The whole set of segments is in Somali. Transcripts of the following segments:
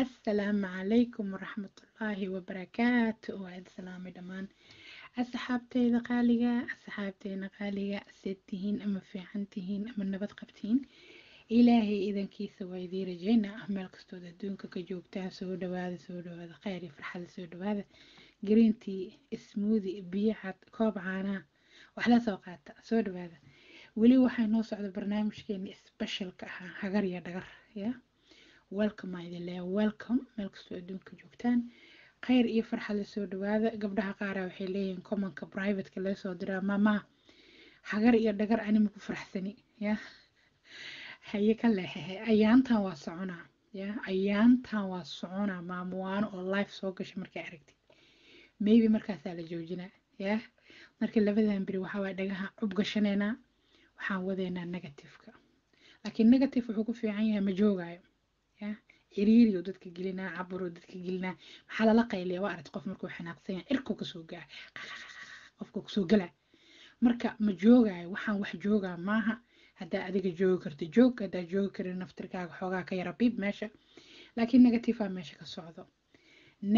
asalaamu calaykum waraxmat ullaahi wabarakaatu waaad salaamay dhammaan asxaabteyda qaaliga asxaabteena qaaliga seed tihiin ama fiican tihiin ama nabad qabtihiin ilaahay idankiisa waa idiin rajeynaa ah, meel kastood adduunka ka joogtaan soo dhawaada soo dhawaada kheyr iyo farxada soo dhawaada gariinti ismuudi biyacad koob caanaa wax la soo qaata soo dhawaada weli waxaa noo socda barnaamijkeena specialka ahaa hagar iyo dhagar ya yeah? welcome aa idin leeya welcome meel kastoo adduunka joogtaan khayr iyo farxad la soo dhawaada gabdhaha qaara ah waxay leeyihiin commonka privateka laga soo diraa maamaha hagar iyo dhagar anima ku faraxsani ya haye ka leexehe ayaantan waa soconaa ya ayaantan waa soconaa maamuwaano oo life soo gashay markay aragtid maybe markaasaa la joojinaa ya marka labadan beri waxaa dhagaha cub gashaneynaa waxaan wadeynaa negatifeka laakiin negative wuxuu ku fiican yahay ma joogaayo markaa xiriiriyo dadka gelinaa caburo dadka gelinaa maxaa lala qayliya waa aragti qof markuu xanaaqsan yahay cirku kasoo gaara qofku kasoo gala marka ma joogaayo waxaan wax joogaa maaha haddaa adiga joogi karta joog haddaa joogi karin naftirkaaga xoogaa ka yara biib meesha laakiin negatifea meesha ka socdo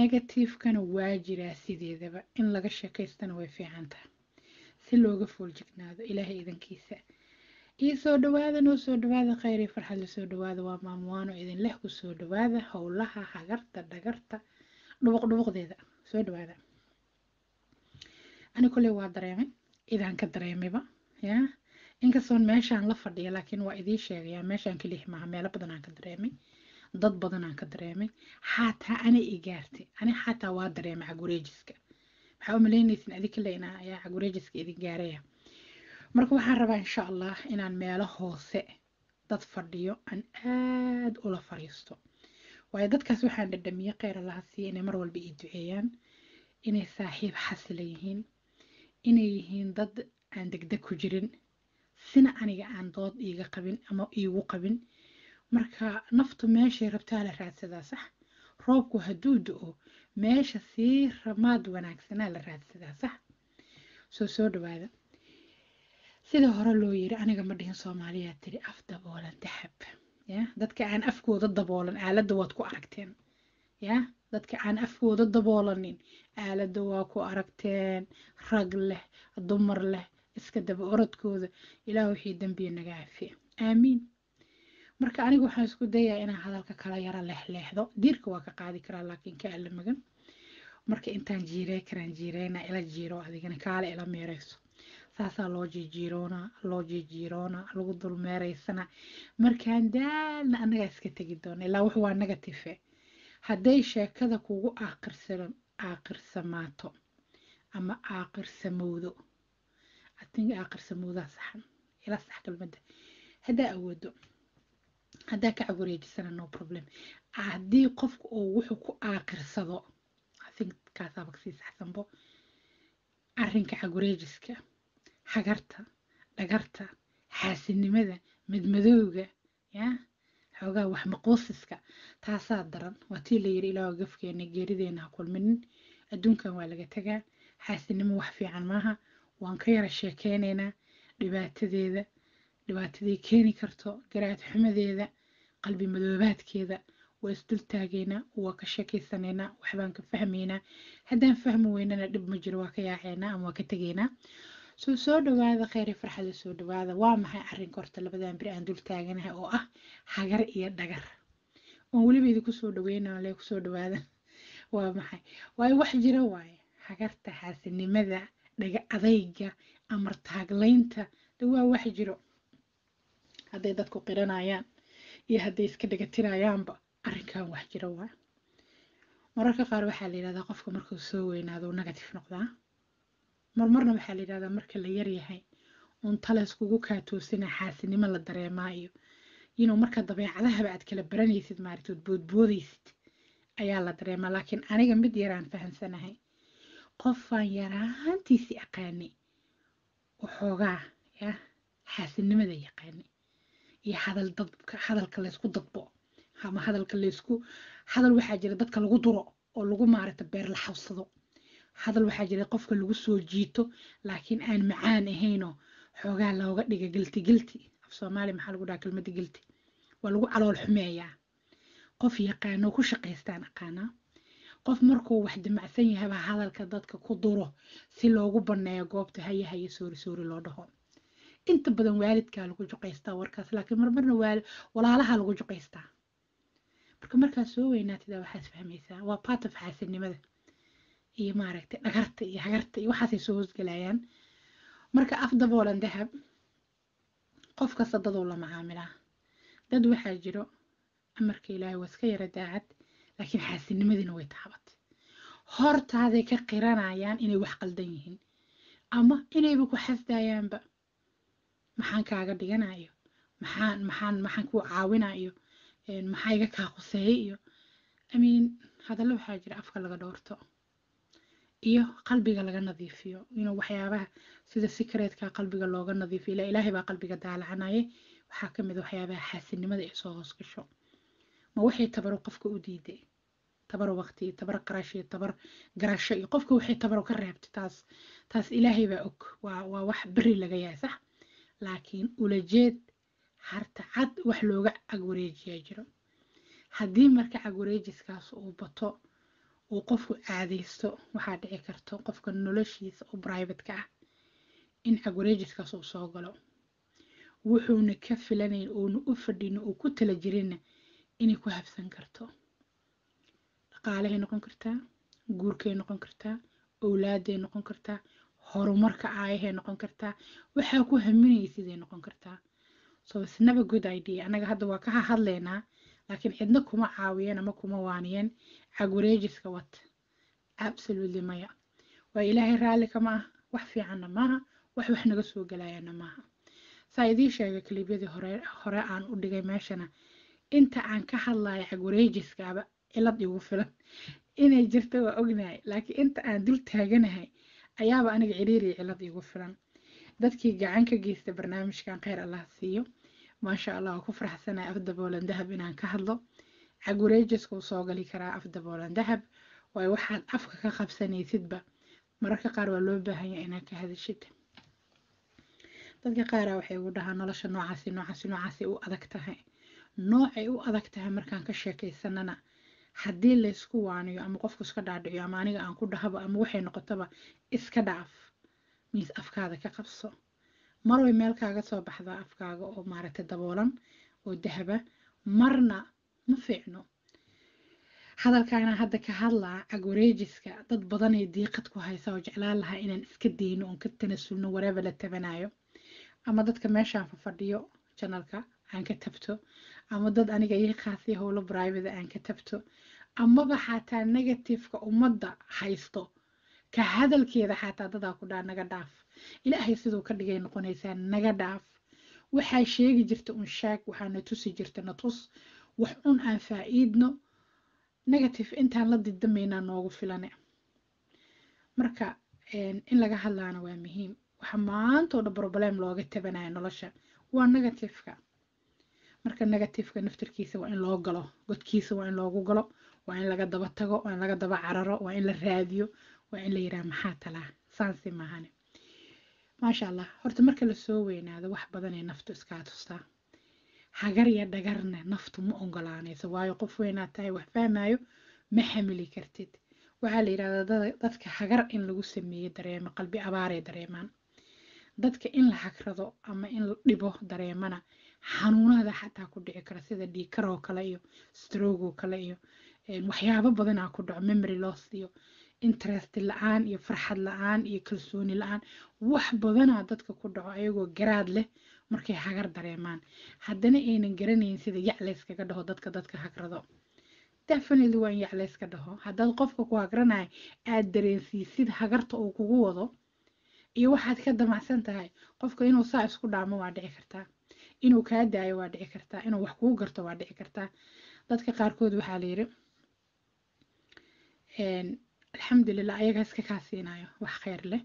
negatifekana waa jiraa sideedaba in laga sheekaystana way fiican tahay si looga fooljignaado ilaahay idankiisa ii soo dhowaada noo soo dhawaada kheyr iyo farxad lasoo dhowaada waa maamwaano waano leh ku soo dhawaada howlaha hagarta dhagarta dhubuq dhubuqdeeda soo dhowaada ani kulley waa dareemay idaan ka dareemayba ya inkastoon meeshaan la fadhiya laakiin waa idiin sheegaya meeshaan keliya maaha meelo badan ka dareemay dad badan aan ka dareemay xaataa ani i gaartay ani xaataa waa dareemay cagureejiska maxaa u malaynaysin adi kale inaa ayaa cagureejiska idin gaaraya marka waxaan rabaa insha allah inaan meelo hoose dad fadhiyo aan aad ula fariisto waayo dadkaas waxaan dhadhamiyey kheyr allaha siiya inay mar walba ii duceeyaan inay saaxiib xasila yihiin inay yihiin dad aan degdeg ku jirin sina aniga aan dood iiga qabin ama iigu qabin marka naftu meeshay rabtaa la raadsadaa sax ah, roobku hadduu do-o meesha sii ramaad wanaagsanaa la raadsadaa sax ah. soo soo dhawaada sida hore loo yiri aniga ma dhihin soomaaliyaa tiri af daboolan daxab ya dadka aan afkooda daboolan aaladda waad ku aragteen ya dadka aan afkooda daboolanin aaladda waa ku aragteen rag leh dumar leh iska daba orodkooda ilaah wixii dembiya naga cafiya aamiin marka anigu waxaan isku dayaa inaan hadalka kala yara leexleexdo diirka waa ka qaadi karaa laakiin ka alla marka intaan jiirey karaan jiireynaa ila jiiro adigana kaale ila meereyso saasaa loo jijiiroona loo jijiiroona lagu dul markaan daalna anagaa iska tegi doona ilaa wuxuu waa negative hadday sheekada kugu aakirsamaato ama aakirsamowdo ating aaqirsamowdaa saxan ilaa sax kelmadda haddaa awoodo haddaa ka cawareejisana no problem haddii qofka uu wuxuu ku aaqirsado i think kaasaaba saxsanbo arrinka cawareejiska xagarta dhagarta xaasinimada madmadooga yaa xoogaa wax maquusiska taasaa daran waa tii la yiri ilaaho gafkeena geerideena ha kulminin adduunkan waa laga tagaa xaasinimo wax fiican maaha waan ka yara sheekeyneynaa dhibaatadeeda dhibaataday keeni karto garaad xumadeeda qalbi madoobaadkeeda waa isdultaageynaa waa ka sheekaysanaynaa waxbaan ka fahmaynaa haddaan fahmi weynana dhib ma jiro waa ka yaacaynaa ama waa ka tegaynaa soo soo dhawaada kheyre farxada soo dhawaada waa maxay arrinka horta labadan beri aan dul taaganahay oo ah hagar iyo dhagar oon weliba idinku soo dhaweynayo le kusoo dhawaada waa maxay waayo wax jira waaye hagarta xaasinimada dhaga adayga amar de waa wax jiro hadday dadku qiranayaan iyo hadday iska dhagatirayaanba arrinkan wax jiro waay mararka qaar waxaa la yidhahdaa qofka markuu soo weynaado negative noqdaa marmarna waxaa la yidhahdaa marka la yaryahay oon taleeskugu kaatoosina xaasinimo la dareemaayo inuu marka dabeecadahaba aad kala baranaysid maaragtood boodboodaysid ayaa la dareemaa laakiin aniga mid yaraan fahamsanahay qofaan yaraantiisi aqaanay waxoogaa ya xaasinimada yaqaanay iyo hadal dadka hadalka laysku dadbo ama hadalka laysku hadal waxaa jira dadka lagu duro oo lagu maaragta beer la xabsado hadal waxaa jira qofka lagu soo jiito laakiin aan macaan ahaynoo xoogaa looga dhiga gelti gelti af soomaali maxaa lagu dhaha kelmada gelti waa lagu calool xumeeyaa qof yaqaano ku shaqaystaan aqaanaa qof markuu wax damacsan yahaba hadalka dadka ku duro si loogu baneeyo goobta haya haya soori soori loo dhaho inta badan waalidkaa lagu juqaystaa warkaas laakiin marmarna walaalaha lagu juqaystaa marka markaad soo weynaatida waxaad fahmaysaa waa part of xaasidnimada iyo maaragtay dhagarta iyo hagarta iyo waxaasay soo hoosgelayaan marka af daboolan dahab qof kasta daduu la macaamilaa dad waxaa jiro amarka ilaahay waa iska yara daacad laakiin xaasinimadiina way taabat hortaaday ka qiranayaan inay wax qaldan yihiin ama inayba ku xasdayaanba maxaan kaaga dhiganayo maxaan maxaan maxaan kuu caawinayo maxaa iga kaa quseeya iyo amiin hadallo waxaa jira afka laga dhowrto iyo qalbiga laga nadiifiyo inuu waxyaabaha sida sikreedka qalbiga looga nadiifiyo ilaa ilaahay baa qalbiga daalacanaya waxaa ka ah waxyaabaha xaasinimada ay soo hoosgasho ma waxay tabaro qofka u diiday tabar waqti tabar qarash iyo tabar garasho iyo qofka waxay tabaro ka reebtay taas taas ilaahay baa og waa waa wax beri laga yahay sax laakiin ulajeed harta cad wax looga cagwareejiyaa jiro haddii marka cagwareejiskaas uu bato uu qofku aadaysto waxaa dhici karto qofka noloshiisa oo brivatka ah in agwareejiskaas uu soo galo wuxuuna ka filanayn uuna u fadhino uu ku tala jirinna inay ku habsan karto dhaqaalahay noqon kartaa guurkay noqon kartaa owlaaday noqon kartaa horumarka aayahay noqon kartaa waxaa ku haminaysiday noqon kartaa so snaba good idea anaga hadda waa ka hadlaynaa laakiin cidna kuma caawiyeen ama kuma waaniyeen cagwareejiska wata absolutely maya waa ilaahay raalli kama ah wax fiicanna maaha wax wax naga soo gelayaana maaha saa idii sheegay kalibyadii hore aan u dhigay meeshana inta aan ka hadlayo cagwareejiskaaba cilad igu filan inay jirta waa ognahay laakiin inta aan dul taaganahay ayaaba aniga ciriiriya cilad igu filan dadkii gacan ka geysta barnaamijkan kheyr allah siiyo maasha allah ku faraxsanaa afdaboolan dahab inaan ka hadlo cagureejiska wuu gali karaa afdaboolan dahab waayo waxaad afka ka qabsanaysidba mararka qaar waa loo baahanya inaad ka hadashid dadka qaara waxay ugu dhahaa nolosha noocaasi noocaasi noocaasay u adag tahay noocay u adag tahay markaan ka sheekaysanana haddii laysku waaniyo ama qofku iska dhaadhiciyo ama aniga aan ku dhahaba ama waxay noqotaba iska dhaaf miis afkaada ka qabso marway way meel kaaga soo baxdaa afkaaga oo maaragtay daboolan oo dahaba marna ma fiicno hadalkaana hadda ka hadlaa agwareejiska dad badanay diiqad ku haysa oo jeclaan lahaa inaan iska dayno oon ka tanasulno wareeba la tabanayo ama dadka meeshaan fafadhiyo janalka aan ka tabto ama dad aniga ii khaasiya ah howlo brivada aan ka tabto amaba xataa negatifka ummadda haysto ka hadalkeeda xataa dadaa ku dhaa naga dhaaf ilaahay siduu ka dhigay noqonaysaa naga dhaaf waxaa sheegi jirta un shaag waxaana tusi jirta na tus wax un aan faa'iidno negative intaan la didamaynaa noogu filane marka in laga hadlaana waa muhiim waxa maantao dhan broblem looga tabanaya nolosha waa negatifeka marka negatifeka naftarkiisa waa in loo galo godkiisa waa in loogu galo waa in laga daba tago waa in laga daba cararo waa in la raadiyo waa in la yidhaha maxaa talaa saansi maahane maasha allah horta marka lasoo weynaado wax badanee naftu iskaa tustaa hagar iyo dhagarna naftu ma ogolaanayso waayo qof weynaad tahay wax fahmayo ma xamili kartid waxaa la yidhahdaa dadka hagar in lagu sameeye dareemo qalbi abaaray dareemaan dadka in la hagrado ama in la dhibo dareemana xanuunada xataa ku dhici kara sida dhiikar kale iyo strog kale iyo eh, waxyaabo badanaa ku dhaco memory loss iyo interest la-aan iyo farxad la-aan iyo kalsooni la-aan wax badanaa dadka ku dhaco ayagoo garaad leh markay hagar dareemaan haddana aynan garanayn sida yaclayskaga dhaho dadka dadka hagrado definitely waa yaclayska dhaho haddaad qofka ku hagranayo aada dareensiisid hagarta uu kugu wado iyo waxaad ka damacsan tahay qofka inuu saa isku dhaamo waa dhici kartaa inuu kaa daayo waa dhici kartaa inuu wax kugu garto waa dhici kartaa dadka qaarkood waxaa la yiri alxamdulilah ayaga iska kaasiinayo wax kheyr leh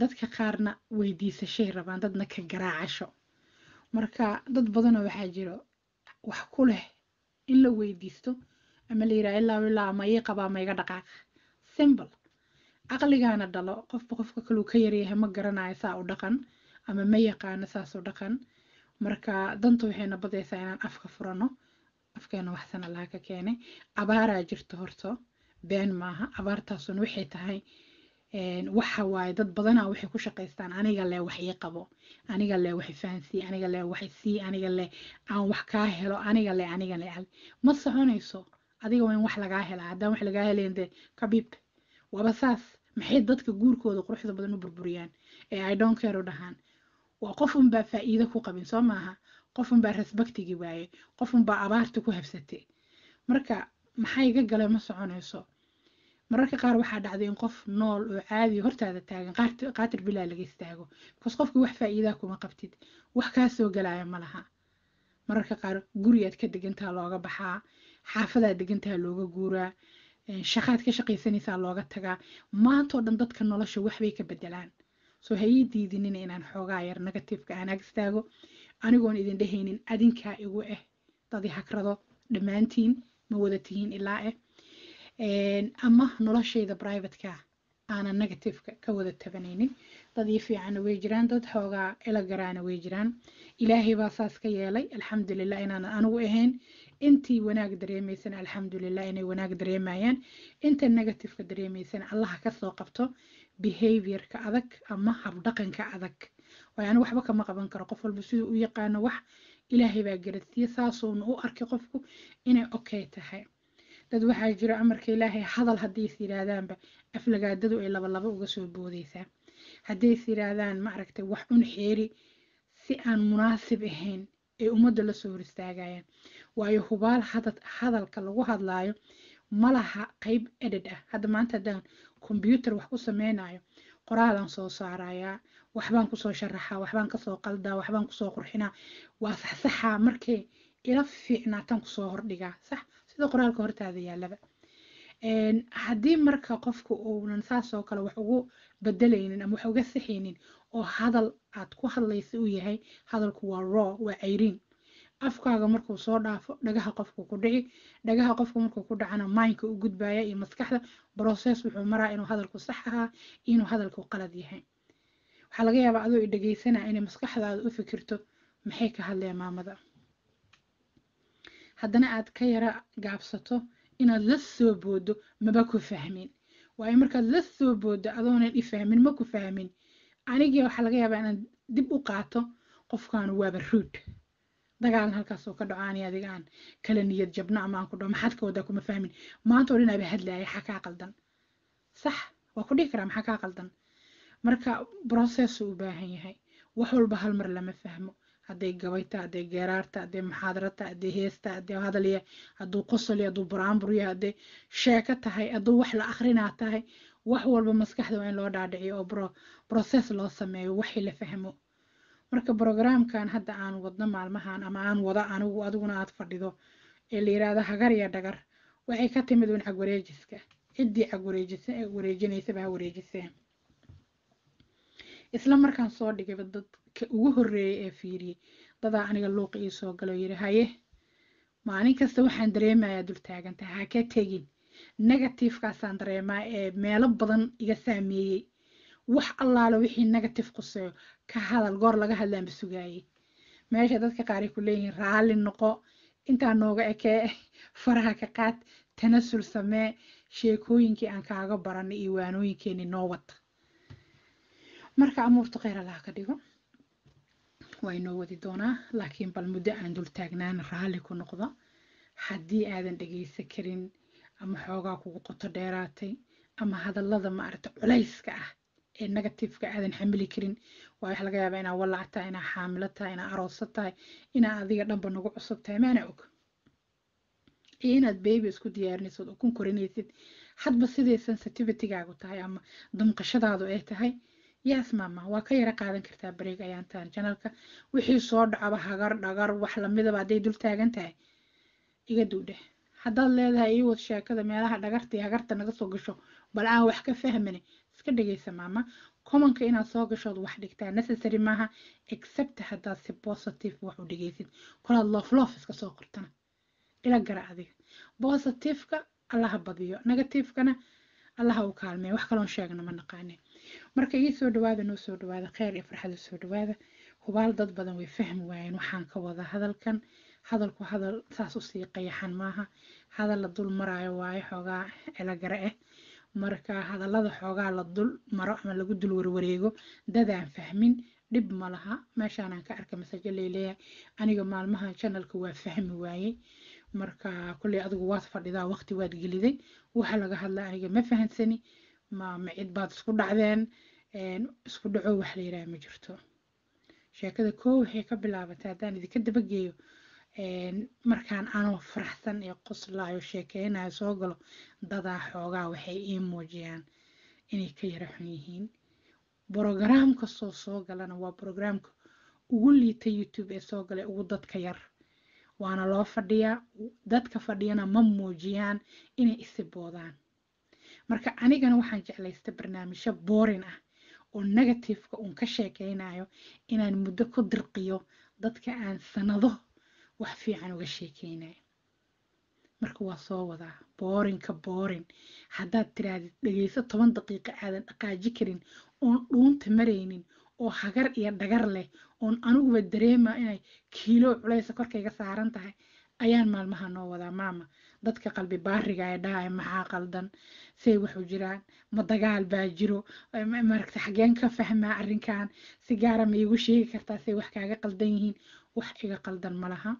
dadka qaarna weydiisashay rabaan dadna ka garaacasho marka dad badanoo waxaa jiro wax ku leh in la weydiisto ama la yiraha ilaa ilaa ma ii qabaa ma iga dhaqaaqa caqligaana dhalo qofba qofka kaluu ka yaryahay ma garanayo saa u dhaqan ama ma yaqaano saas u dhaqan marka danta waxay nabadaysaa inaan afka furano afkeena waxsan allaha ka keene abaaraa jirto horto been maaha abaartaasun waxay tahay waxa waaye dad badanaa ah waxay ku shaqaystaan aniga leh wax ii qabo aniga leh wax ifaansii aniga leh wax isii aniga leh aan wax kaa helo aniga leh aniga leh ma soconayso adiga waa in wax lagaa helaa haddaan wax lagaa helayn dee kabiib waaba saas maxay dadka guurkooda quruxda badan u burburiyaan ee ay donkeer u dhahaan waa qof unbaa faa'iido ku qabin soo maaha qof unbaa resbaktigii waaye qof unbaa abaarta ku habsatay marka maxay iga galeen ma soconayso mararka qaar waxaa dhacday in qof nool oo caadi hortaada taagan qaatar bilaa laga istaago bikaas qofka wax faa'iidaa kuma qabtid wax kaasoo soo galaya ma laha mararka qaar guriyaad ka degantaa looga baxaa xaafadaad degantaa looga guuraa shaqaad ka shaqaysanaysaa looga tagaa maantoo dhan dadka nolosha waxbay ka bedelaan soo hayay diidinin inaan xoogaa yar negatifeka aan ag anigoon idin dhehaynin adinkaa igu ah dadi hagrado dhammaantiin ma wada tihiin ilaa ah ama noloshayda brivatekaa aana negativeka ka wada tabanaynin dad ii fiicana way jiraan dad xoogaa ila garaana way jiraan ilaahay baa saas ka yeelay alxamdulilah inaanan anigu ahayn intii wanaag dareemaysana alxamdulilah inay wanaag dareemayaan inta negativeka dareemaysana allaha kasoo qabto behaviorka adag ama habdhaqanka adag waayo anigu waxba kama qaban karo qof walba siduu u yaqaano wax ilaahay baa garadsiiye saasuuna u arkay qofku inay okay tahay dad waxaa jiro amarka ilaahay hadal hadday is aflagaadadu ay labalaba uga soo boodaysaa hadday is ma aragtay wax un xeeri si aan munaasib ahayn ay ummadda lasoo horistaagayaan waayo hubaal hadalka lagu hadlaayo malaha qeyb eded ah hadda maanta haddaan kombyuutar wax ku sameynayo qoraalaan soo saarayaa waxbaan kusoo sharaxaa waxbaan kasoo qaldaa waxbaan kusoo qurxinaa waa saxsaxaa markay ila fiicnaatan kusoo hordhigaa sax sida qoraalka hortaada yaalaba haddii marka qofka uunan saasoo kale wax ugu bedelaynin ama wax uga sixaynin oo hadal aad ku hadlaysa u yahay hadalku waa raw waa cayriin afkaaga markuu soo dhaafo dhagaha qofku ku dhici dhagaha qofku markuu ku dhacana maynka u gudbaya iyo maskaxda broses wuxuu maraa inuu hadalku sax ahaa inuu hadalku qalad yahay waxaa laga yaabaa adoo i dhegaysanaa inay maskaxdaada u fikirto maxay ka hadleen maamada haddana aad ka yara gaabsato inaad la soo boodo maba ku fahmin waayo markaad la soo boodo adoonan ifahmin ma ku fahmin anigii waxaa laga yaabaa inaad dib u qaato qofkaanu waaba ruud dagaalan halkaas oo ka dhaco aani adiga aan kala niyad jabno ama ku dhaco maxaad ka wadaa kuma fahmin maanta oo dhan aba hadlaaya xaa kaa qaldan sax waa ku dhihi karaa maxaa kaa qaldan marka process u u baahan yahay wax walba hal mar lama fahmo hadday gabayta hadday geeraarta hadday maxaadarata hadday heesta hadday hadalya hadduu qosolya hadduu baraamburya hadday sheeko tahay hadduu wax la akhrinaa tahay wax walba maskaxda waa in loo dhaadhiciyo oo brocess loo sameeyo waxi la fahmo marka brograamkan hadda aan wadno maalmahan ama aan wado anigu adiguna aad fadhido ee la yiraahdo hagar iyo dhagar waxay ka timid un cagwareejiska ciddii cagwareejisa ee wareejinaysaba ha wareejiseen isla markaan soo dhigayba dad ugu horeeya ee fiiriyey dadaa aniga luuqa ii soo galo yidhi haye maalin kasta waxaan dareemayaa dultaaganta ha ka tegin negatifkaasaan dareemaa ee meelo badan iga saameeyey wax allaale wixii negatif quseeyo ka hadal goor laga hadlaan ba sugaayey meesha dadka qaar ay ku leeyihiin raalli noqo intaa nooga ekee faraha ka qaad tanasul samee sheekooyinkii aan kaaga baranay iyo waanooyinkeenii noo wata marka amuurtu kheyr allaha ka dhigo waa inoo wadi doonaa laakiin bal muddo aan dultaagnaan raalli ku noqdo haddii aadan dhagaysan karin ama xoogaa kugu qoto dheeraatay ama hadallada maaragta culayska ah ee negatifeka aadan xamili karin waa waxa laga yaaba inaa walaac tahay inaa xaamilo tahay inaa aroosa tahay inaa adiga dhanba nagu cusub tahay maana og iyo inaad beebi isku diyaarinaysood ukun korinaysid hadba siday sensitivitygaagu tahay ama damqashadaadu ay tahay yes mama waa ka yaro qaadan kartaa bareeg ayaantaan janalka wixii soo dhacaba hagar dhagar wax lamidaba hadday dul taagan tahay iga duudheh haddaad leedahay iiwad sheekada meelaha dhagarta hagarta naga soo gasho bal aan wax ka fahmani iska dhegaysa maama commonka inaad soo gashood wax dhigtaa necessary maaha except haddaad si positive wax u dhegaysid kolaad loofloof iska soo qortana ila gara adiga positiveka allaha badiyo negativekana allaha u kaalmeeya wax kaloon sheegna ma naqaanin marka ii soo dhawaada noo soo dhawaada kheyr iyo farxad soo dhawaada hubaal dad badan way fahmi waayeen waxaan ka wada hadalkan hadalku hadal saas usii qayaxan maaha hadal la dul maraayo waayo xoogaa celagare ah eh. marka hadallada xoogaa la dul maro ama lagu dul warwareego dadaan fahmin dhib ma laha meeshaanaan ka arka masaje leeleeyahay aniga maalmaha janalka waa fahmi waayey marka kulley adigu waad fadhidaa waqti waad geliday waxa laga hadlaa aniga ma fahansani ma micid baad isku dhacdeen isku dhaco wax la yiraha ma jirto sheekada koo waxay ka bilaabatay haddaan idinka dabageeyo markaan anoo faraxsan ee qoslaayo sheekeynayo soo galo dadaa xoogaa waxay ii muujiyaan inay ka yara xun yihiin brogaraamka soo soo galana waa brogaraamka ugu liita youtube ee soo galay ugu dadka yar waana loo fadhiyaa dadka fadhiyana ma muujiyaan inay isiboodaan marka anigana waxaan jeclaysta barnaamijyo boorin ah oo negatifeka uun ka sheekeynayo inaan muddo ku dirqiyo dadka aan sanado wax fiican uga sheekeynayo marka waa soo wadaa boorinka boorin haddaad tiraadid dhegeyso toban daqiiqo aadan dhaqaaji karin oon dhuunta maraynin oo hagar iyo dhagar leh oon aniguba dareema inay kiilo culeysa korkayga saaran tahay ayaan maalmaha noo wadaa maama dadka qalbi baariga ay dhahay maxaa qaldan say waxu jiraan ma dagaal baa jiro maaragta xageen ka fahmaa arrinkan si gaara ma iigu sheegi kartaa say wax kaaga qaldan yihiin wax iga qaldan ma laha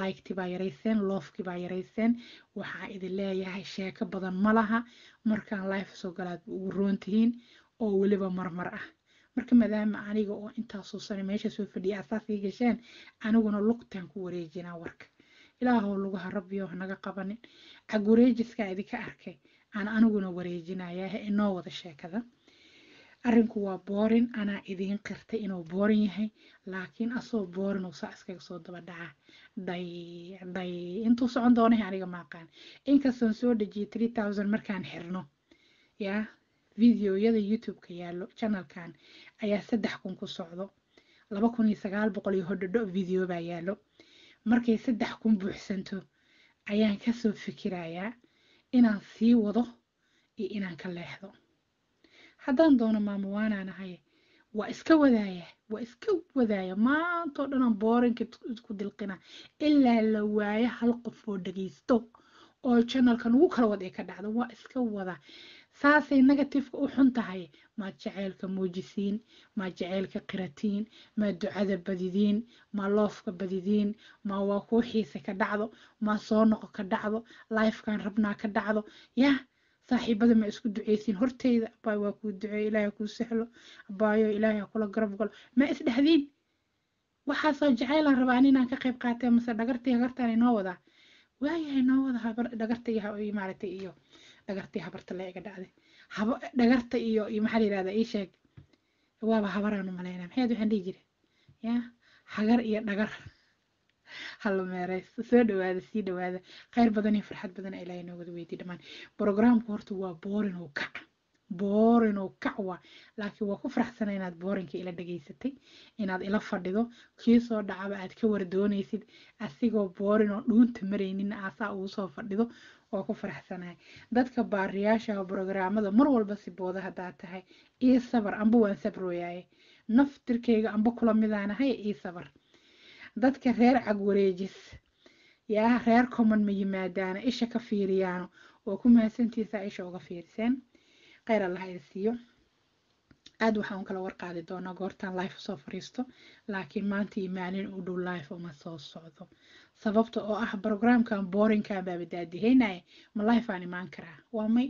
laygtii baa yarayseen loofkii baa yarayseen waxaa idin leeyahay sheeko badan ma laha markaan life soo galaad ugu roon oo weliba marmar ah marka maadaama aniga oo intaasoo sano meesha soo fadhiya asaas ii gasheen aniguna lugtaan ku wareejinaa warka ilaahow lugaha rabbiyo naga qabanin cag idinka arkay aan aniguna wareejinayaa he inoo wada sheekada arrinku waa boorin anaa idiin qirtay inuu boorin yahay laakiin asoo boorin uu sac iskaga soo daba dhacaa dhay dhay intuu socon doonahay aniga maaqaan inkastoon soo dhejiyay three thousand markaan xirno yaa videoyada youtube-ka yaallo janalkan ayaa saddex kun ku socdo laba kun iyo sagaal boqol iyo hodhodho video baa yaallo markay saddex kun buuxsanto ayaan kasoo fikirayaa inaan sii wado iyo inaan ka leexdo haddaan doono maamo waanaan ahay waa iska wadaaya waa iska wadaaya maantao dhanaan boorinka isku dilqina ilaa la waayo hal qof oo dhagaysto oo janalkan ugu kala wad ee ka dhacdo waa iska wada saasay negatifka u xun tahay maa jaceylka muujisiin maa jaceylka qiratiin maa ducada badidiin maa loofka badidiin maa waa kuu xiisa ka dhacdo maa soo noqo ka dhacdo lifekan rabnaa ka dhacdo yah saaxiibada ma isku duceysiin horteyda abaayo waa kuu duceey ilaahay kuu sahlo abaayo ilaahay kula garab galo ma isdhehdiin waxaasoo jaceylaan rabaan inaan ka qayb qaatay mase dhagartii hagartaan inoo wadaa waayahay noo wada dhagarta iyo maaragtay iyo dhagartii habarta le iga dhacday dhagarta iyo iyo maxaa layirahda ii sheeg waaba habaraanu malaynaa maxaad waxaan dhihi jira ya hagar iyo dhagar halmeereys soo dhawaada sii dhawaada khayr badan iyo farxad badan ilaahay noogada weydii dhammaan brogramka horta waa boorin oo kac boorin oo kacwa laakiin waa ku faraxsana inaad boorinka ila dhegaysatay inaad ila fadhido kii soo dhacaba aad ka wardoonaysid asigoo boorin oo dhuunta marayninna asaa ugu soo fadhido waa ku faraxsanahay dadka baariyaasha brograamada mar walba sibooda haddaad tahay ii sabar amba waan sabrooyaaye naftirkayga amba kula midaanahay ii sabar dadka reer cagwareejis yaa reer common ma yimaadaana isha ka fiiriyaano waa ku mahadsantiisaa isha uga fiiriseen kheyr allaha i siiyo aada waxaa u kala warqaadi doonaa goortaan life usoo fariisto laakiin maanta iyo maalin u dhow life uma soo socdo sababta oo ah brograamkan boorinkan baaba daadihaynaya ma life aan imaan karaa waa may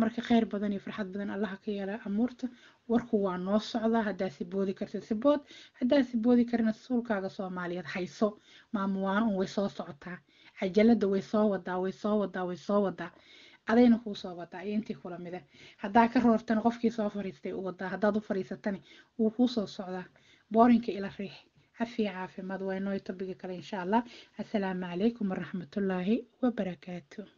marka kheyr badan iyo farxad badan allaha ka yeela amuurta warku waa noo socdaa haddaa boodi kartid sibood haddaa boodi karina suulkaaga soomaaliyeed hayso maamuwaan un way soo socotaa cajalada way soo wadaa way soo wadaa way soo wadaa adayna kuusoo wadaa iyo intii kula mid haddaa ka roortana qofkii soo fariistay u wadaa haddaad u fariisatana wuu kuu soo socdaa boorinka ila riix cafi caafimaad waa inoo tobiga kale insha allah assalaamu calaykum waraxmatullaahi wabarakaatu